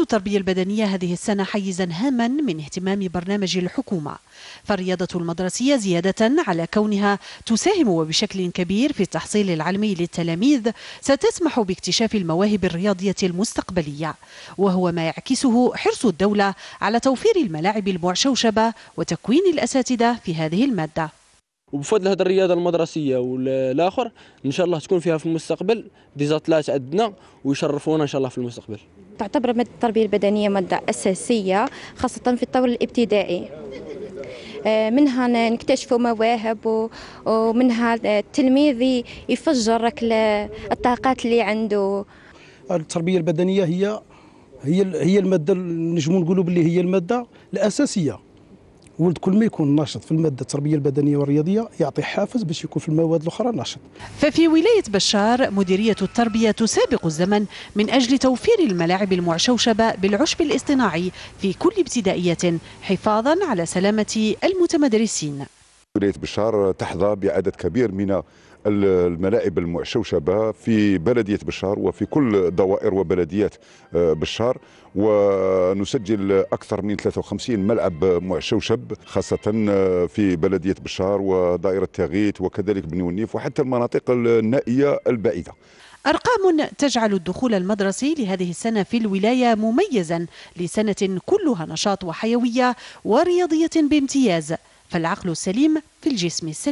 التربية البدنية هذه السنة حيزا هاما من اهتمام برنامج الحكومة فالرياضة المدرسية زيادة على كونها تساهم وبشكل كبير في التحصيل العلمي للتلاميذ ستسمح باكتشاف المواهب الرياضية المستقبلية وهو ما يعكسه حرص الدولة على توفير الملاعب المعشوشبة وتكوين الأساتذة في هذه المادة وبفضل هذه الرياضه المدرسيه والاخر ان شاء الله تكون فيها في المستقبل ديزاتلات عندنا ويشرفونا ان شاء الله في المستقبل تعتبر مادة التربية البدنية مادة أساسية خاصة في الطور الابتدائي آه، منها نكتشف مواهب ومنها التلميذ يفجر الطاقات اللي عنده التربية البدنية هي هي هي المادة نجمو نقولوا باللي هي المادة الأساسية ولد كل ما يكون ناشط في الماده التربيه البدنيه والرياضيه يعطي حافز باش يكون في المواد الاخرى ناشط. ففي ولايه بشار مديريه التربيه تسابق الزمن من اجل توفير الملاعب المعشوشبه بالعشب الاصطناعي في كل ابتدائيه حفاظا على سلامه المتمدرسين. ولايه بشار تحظى بعدد كبير من الملاعب المعشوشبه في بلديه بشار وفي كل دوائر وبلديات آه، بشار ونسجل اكثر من 53 ملعب معشوشب خاصه آه، في بلديه بشار ودائره تاغيت وكذلك بني ونيف وحتى المناطق النائيه البعيده. أرقام تجعل الدخول المدرسي لهذه السنة في الولاية مميزا لسنة كلها نشاط وحيوية ورياضية بامتياز فالعقل السليم في الجسم السليم